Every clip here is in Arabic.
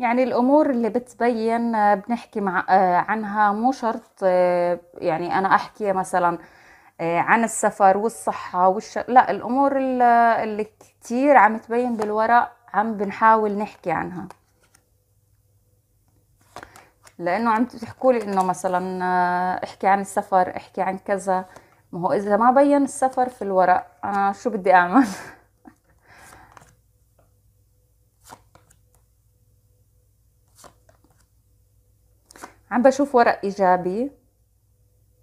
يعني الأمور اللي بتبين آه، بنحكي مع آه، عنها مو شرط آه، يعني أنا أحكي مثلا عن السفر والصحة والش... لا الأمور اللي كتير عم تبين بالورق عم بنحاول نحكي عنها لأنه عم تحكوا لي إنه مثلا احكي عن السفر احكي عن كذا ما هو إذا ما بين السفر في الورق أنا شو بدي أعمل عم بشوف ورق إيجابي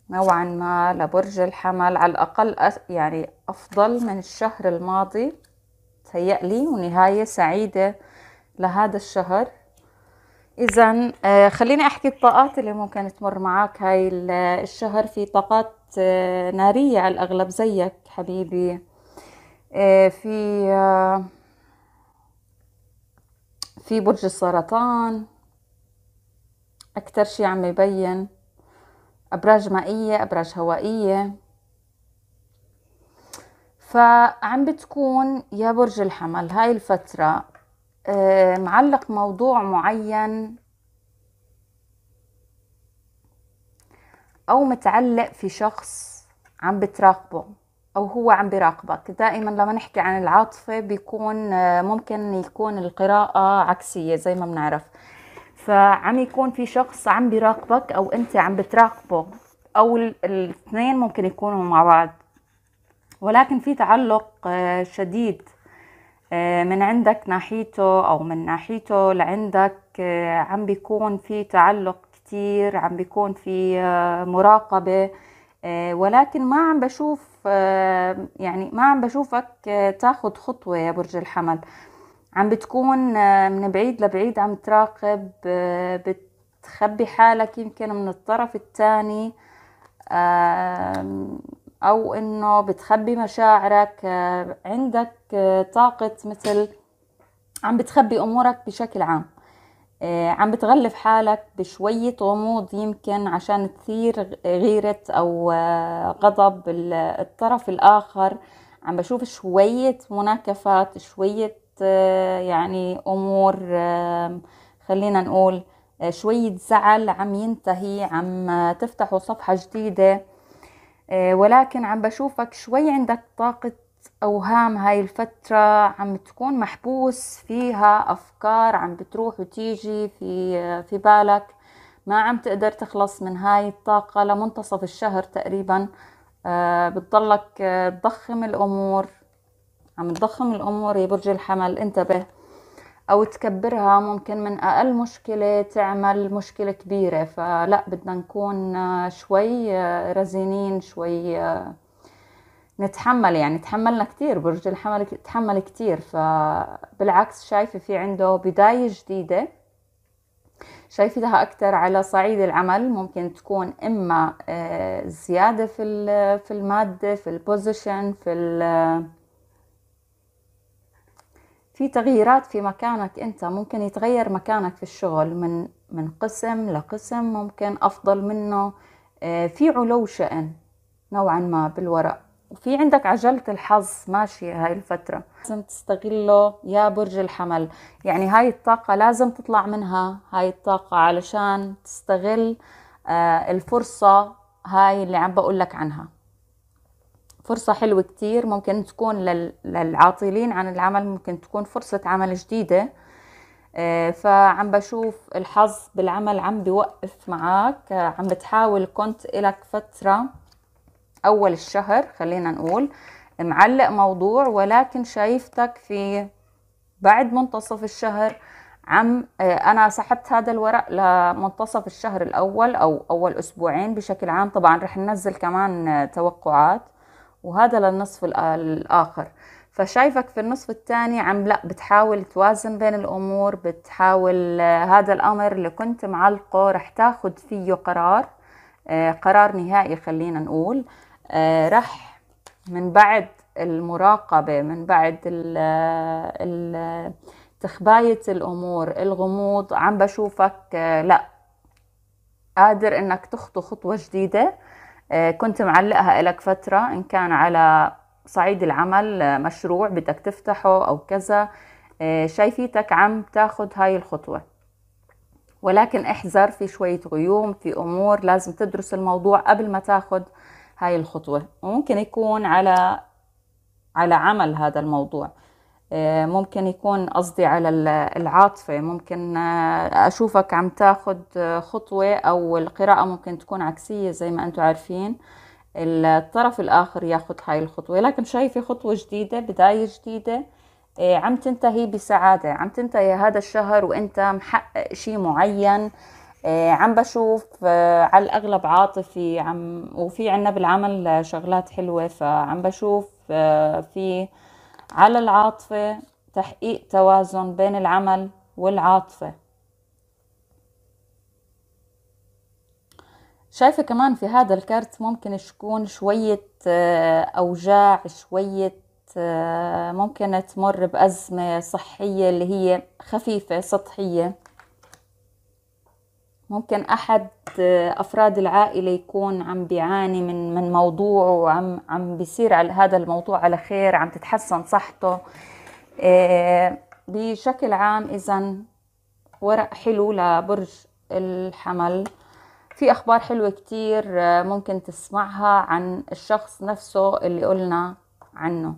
نوعا ما لبرج الحمل على الأقل يعني أفضل من الشهر الماضي تهيألي ونهاية سعيدة لهذا الشهر إذا آه، خليني أحكي الطاقات اللي ممكن تمر معك هاي الشهر في طاقات آه، نارية على الأغلب زيك حبيبي آه، في في برج السرطان أكتر شي عم يبين أبراج مائية أبراج هوائية فعم بتكون يا برج الحمل هاي الفترة آه، معلق موضوع معين أو متعلق في شخص عم بتراقبه أو هو عم بيراقبك دائما لما نحكي عن العاطفة بيكون آه، ممكن يكون القراءة عكسية زي ما بنعرف فعم يكون في شخص عم بيراقبك او انت عم بتراقبه او الاثنين ممكن يكونوا مع بعض ولكن في تعلق آه، شديد آه، من عندك ناحيته او من ناحيته لعندك آه، عم بيكون في تعلق كتير عم بيكون في مراقبة ولكن ما عم بشوف يعني ما عم بشوفك تاخد خطوة يا برج الحمل عم بتكون آه، من بعيد لبعيد عم تراقب آه، بتخبي حالك يمكن من الطرف الثاني او انه بتخبي مشاعرك آه، عندك طاقة مثل عم بتخبي امورك بشكل عام عم بتغلف حالك بشوية غموض يمكن عشان تثير غيرة او غضب الطرف الاخر عم بشوف شوية مناكفات شوية يعني امور خلينا نقول آه، شوية زعل عم ينتهي عم تفتحوا صفحة جديدة آه، ولكن عم بشوفك شوي عندك طاقة أوهام هاي الفترة عم تكون محبوس فيها أفكار عم بتروح وتيجي في, آه، في بالك ما عم تقدر تخلص من هاي الطاقة لمنتصف الشهر تقريبا بتضلك تضخم الأمور عم تضخم الأمور يا برج الحمل انتبه أو تكبرها ممكن من أقل مشكلة تعمل مشكلة كبيرة فلا بدنا نكون آه، شوي آه، رزينين شوي آه، نتحمل يعني تحملنا كتير برج الحمل تحمل كتير فبالعكس شايفة في عنده بداية جديدة شايفتها أكتر على صعيد العمل ممكن تكون إما زيادة في المادة في البوزيشن في في تغييرات في مكانك انت ممكن يتغير مكانك في الشغل من من قسم لقسم ممكن افضل منه آه، في علو شأن نوعا ما بالورق وفي عندك عجلة الحظ ماشية هاي الفترة لازم تستغله يا برج الحمل يعني هاي الطاقة لازم تطلع منها هاي الطاقة علشان تستغل آه، الفرصة هاي اللي عم بقول لك عنها فرصة حلوة كتير ممكن تكون للعاطلين عن العمل ممكن تكون فرصة عمل جديدة آه، فعم بشوف الحظ بالعمل عم بوقف معك آه، عم بتحاول كنت إلك فترة أول الشهر خلينا نقول معلق موضوع ولكن شايفتك في بعد منتصف الشهر عم آه، انا سحبت هذا الورق لمنتصف الشهر الاول او اول اسبوعين بشكل عام طبعا رح ننزل كمان توقعات وهذا للنصف الآخر فشايفك في النصف الثاني عم لا بتحاول توازن بين الأمور بتحاول آه، هذا الأمر اللي كنت معلقه رح تاخد فيه قرار آه، قرار نهائي خلينا نقول آه، رح من بعد المراقبة من بعد ال تخباية الأمور الغموض عم بشوفك لا قادر انك تخطو خطوة جديدة آه، كنت معلقها لك فترة إن كان على صعيد العمل آه، مشروع بدك تفتحه أو كذا آه، شايفيتك عم تاخد هاي الخطوة ولكن احذر في شوية غيوم في أمور لازم تدرس الموضوع قبل ما تاخد هاي الخطوة وممكن يكون على على عمل هذا الموضوع آه، ممكن يكون قصدي على العاطفة ممكن آه، أشوفك عم تاخد خطوة أو القراءة ممكن تكون عكسية زي ما أنتم عارفين الطرف الآخر ياخد هاي الخطوة لكن شايفة خطوة جديدة بداية جديدة آه، عم تنتهي بسعادة عم تنتهي هذا الشهر وأنت محقق شيء معين عم بشوف على الأغلب عاطفي عم وفي عنا بالعمل شغلات حلوة فعم بشوف في على العاطفة تحقيق توازن بين العمل والعاطفة شايفة كمان في هذا الكرت ممكن تكون شوية آه، أوجاع شوية آه، ممكن تمر بأزمة صحية اللي هي خفيفة سطحية ممكن احد آه، افراد العائله يكون عم بيعاني من من موضوع وعم عم بيصير على هذا الموضوع على خير عم تتحسن صحته آه، بشكل عام اذا ورق حلو لبرج الحمل في اخبار حلوه كتير آه، ممكن تسمعها عن الشخص نفسه اللي قلنا عنه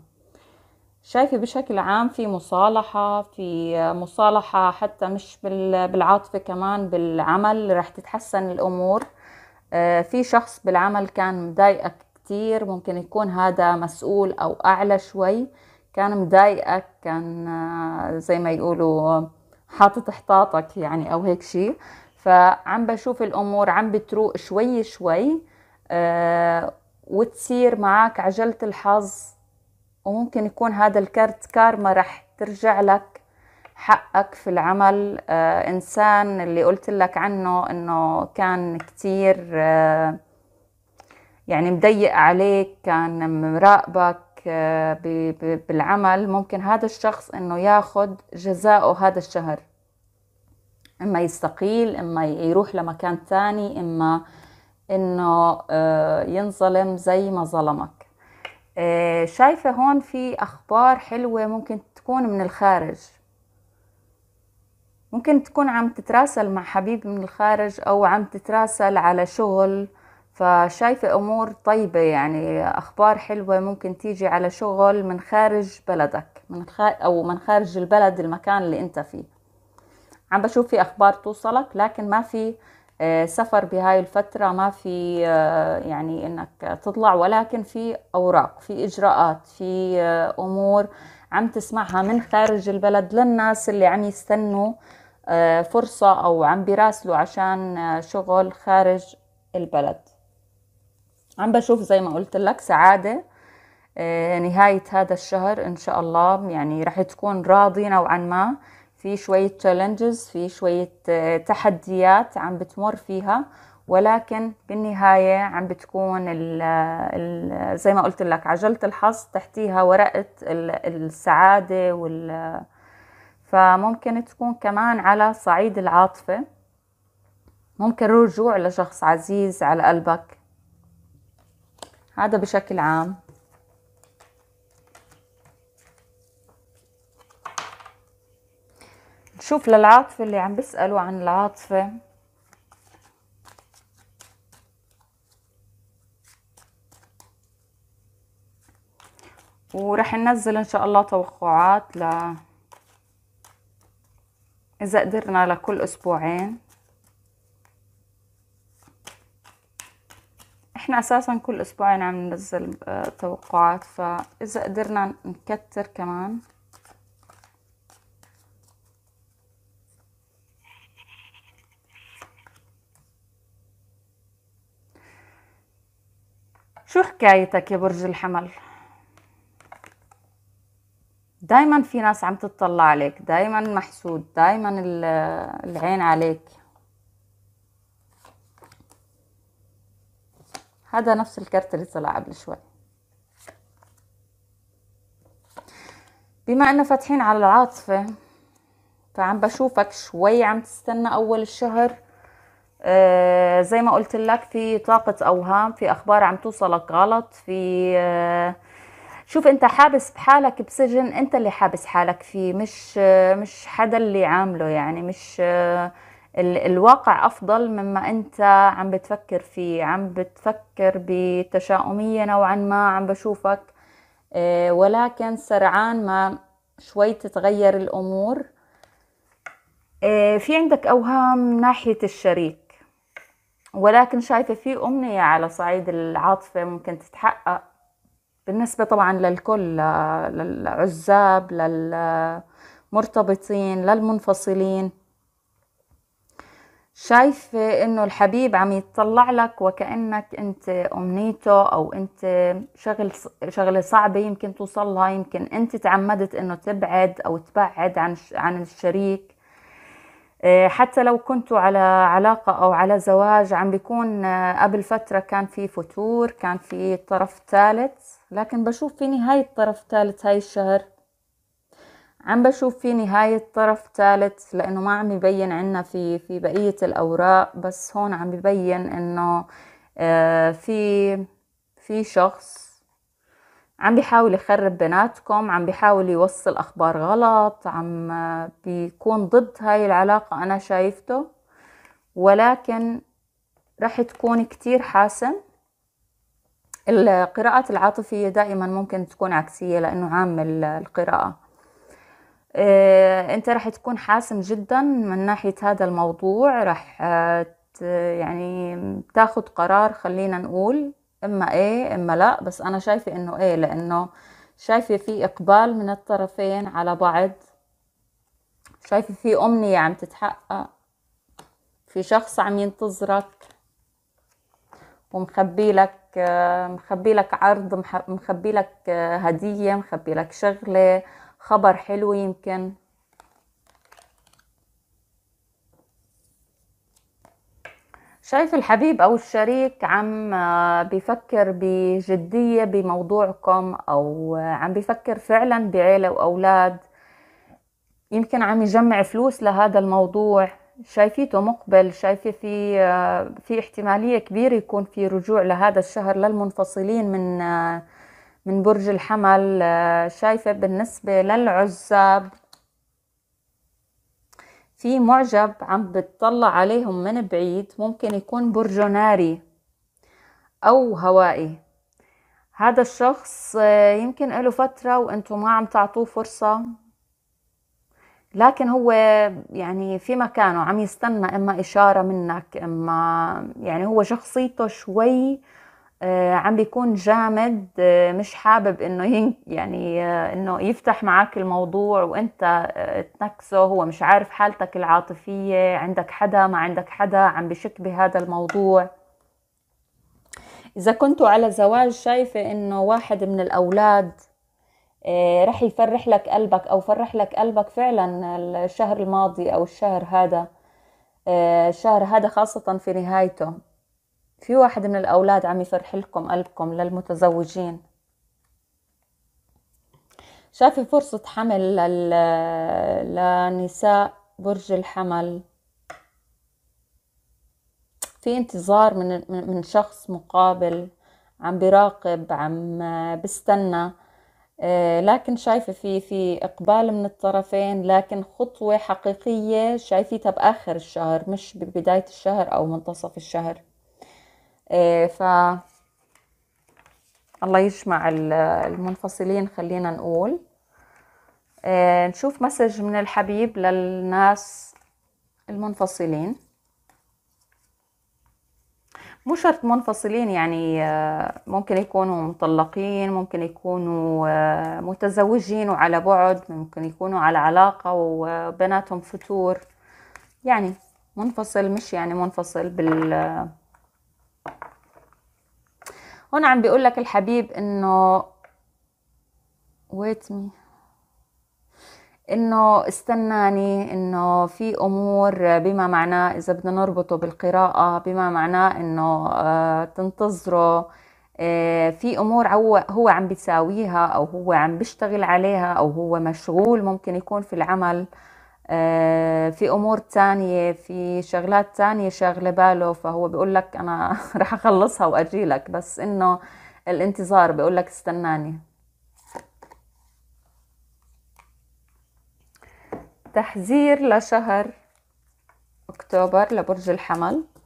شايفة بشكل عام في مصالحة في مصالحة حتى مش بالعاطفة كمان بالعمل رح تتحسن الأمور آه، في شخص بالعمل كان مضايقك كتير ممكن يكون هذا مسؤول أو أعلى شوي كان مضايقك كان آه، زي ما يقولوا حاطط احتاطك يعني أو هيك شيء فعم بشوف الأمور عم بتروق شوي شوي آه، وتصير معك عجلة الحظ وممكن يكون هذا الكرت كارما رح ترجع لك حقك في العمل آه إنسان اللي قلت لك عنه إنه كان كتير آه يعني مضيق عليك كان مراقبك آه، بالعمل ممكن هذا الشخص انه ياخد جزاؤه هذا الشهر اما يستقيل اما يروح لمكان تاني اما انه آه، ينظلم زي ما ظلمك آه، شايفة هون في أخبار حلوة ممكن تكون من الخارج ممكن تكون عم تتراسل مع حبيب من الخارج أو عم تتراسل على شغل فشايفة أمور طيبة يعني أخبار حلوة ممكن تيجي على شغل من خارج بلدك من خارج أو من خارج البلد المكان اللي أنت فيه عم بشوف في أخبار توصلك لكن ما في آه، سفر بهاي الفترة ما في آه، يعني انك تطلع ولكن في اوراق في اجراءات في آه، امور عم تسمعها من خارج البلد للناس اللي عم يستنوا فرصة او عم بيراسلوا عشان شغل خارج البلد عم بشوف زي ما قلت لك سعادة نهاية هذا الشهر ان شاء الله يعني رح تكون راضي نوعا ما في شوية تشالنجز في شوية آه، تحديات عم بتمر فيها ولكن بالنهاية عم بتكون ال ال زي ما قلت لك عجلة الحظ تحتيها ورقة السعادة وال فممكن تكون كمان على صعيد العاطفة ممكن رجوع لشخص عزيز على قلبك هذا بشكل عام شوف للعاطفة اللي عم بيسألوا عن العاطفة ورح ننزل ان شاء الله توقعات ل اذا قدرنا لكل اسبوعين احنا اساسا كل اسبوعين عم ننزل آه، توقعات فاذا قدرنا نكتر كمان شو حكايتك يا برج الحمل دايما في ناس عم تطلع عليك دايما محسود دايما العين عليك هذا نفس الكرت اللي طلع قبل شوي بما انه فاتحين على العاطفة فعم بشوفك شوي عم تستنى اول الشهر آه، زي ما قلت لك في طاقة أوهام في أخبار عم توصلك غلط في آه، شوف أنت حابس بحالك بسجن أنت اللي حابس حالك فيه مش آه، مش حدا اللي عامله يعني مش الواقع أفضل مما أنت عم بتفكر فيه عم بتفكر بتشاؤمية نوعا ما عم بشوفك ولكن سرعان ما شوي تتغير الأمور في عندك أوهام ناحية الشريك ولكن شايفة في أمنية على صعيد العاطفة ممكن تتحقق بالنسبة طبعا للكل آه، للعزاب للمرتبطين للمنفصلين شايفة انه الحبيب عم يتطلع لك وكأنك انت امنيته او انت شغل شغلة صعبة يمكن توصلها يمكن انت تعمدت انه تبعد او تبعد عن عن الشريك آه، حتى لو كنتوا على علاقة أو على زواج عم بيكون آه، قبل فترة كان في فتور كان في طرف ثالث لكن بشوف في نهاية طرف ثالث هاي الشهر عم بشوف في نهاية طرف ثالث لأنه ما عم يبين عنا في في بقية الأوراق بس هون عم ببين إنه آه، في في شخص عم بيحاول يخرب بناتكم عم بيحاول يوصل أخبار غلط عم بيكون ضد هاي العلاقة أنا شايفته ولكن رح تكون كتير حاسم القراءات العاطفية دائما ممكن تكون عكسية لأنه عام القراءة آه، أنت رح تكون حاسم جدا من ناحية هذا الموضوع رح آه، يعني تاخد قرار خلينا نقول اما ايه اما لا بس انا شايفه انه ايه لانه شايفه في اقبال من الطرفين على بعض شايفه في امنيه عم تتحقق في شخص عم ينتظرك ومخبي لك مخبي لك عرض مخبي لك هديه مخبي لك شغله خبر حلو يمكن شايف الحبيب أو الشريك عم آه، بيفكر بجدية بموضوعكم أو آه، عم بيفكر فعلا بعيلة وأولاد يمكن عم يجمع فلوس لهذا الموضوع شايفيته مقبل شايفة في آه، في احتمالية كبيرة يكون في رجوع لهذا الشهر للمنفصلين من من برج الحمل شايفة بالنسبة للعزاب في معجب عم بتطلع عليهم من بعيد ممكن يكون برجه ناري أو هوائي هذا الشخص آه، يمكن له فترة وانتم ما عم تعطوه فرصة لكن هو يعني في مكانه عم يستنى اما اشارة منك اما يعني هو شخصيته شوي آه آه، عم بيكون جامد آه، مش حابب انه يعني آه، انه يفتح معك الموضوع وانت تنكسه هو مش عارف حالتك العاطفيه عندك حدا ما عندك حدا عم بشك بهذا الموضوع اذا كنتوا على زواج شايفه انه واحد من الاولاد رح يفرح لك قلبك او فرح لك قلبك فعلا الشهر الماضي او الشهر هذا الشهر هذا خاصه في نهايته في واحد من الأولاد عم يفرح لكم قلبكم للمتزوجين شافي فرصة حمل لل... لنساء برج الحمل في انتظار من من شخص مقابل عم بيراقب عم بستنى آه، لكن شايفة في في إقبال من الطرفين لكن خطوة حقيقية شايفيتها بآخر الشهر مش ببداية الشهر أو منتصف الشهر آه، ف الله يجمع المنفصلين خلينا نقول آه، نشوف مسج من الحبيب للناس المنفصلين مو شرط منفصلين يعني آه، ممكن يكونوا مطلقين ممكن يكونوا متزوجين وعلى بعد ممكن يكونوا على علاقة وبناتهم فتور يعني منفصل مش يعني منفصل بال هون عم بيقول لك الحبيب انه ويت مي انه استناني انه في امور بما معناه اذا بدنا نربطه بالقراءه بما معناه انه آه، تنتظره آه، في امور هو عم بيساويها او هو عم بيشتغل عليها او هو مشغول ممكن يكون في العمل آه، في امور تانية في شغلات تانية شاغله باله فهو بيقول لك انا رح اخلصها واجي لك بس انه الانتظار بيقول لك استناني تحذير لشهر اكتوبر لبرج الحمل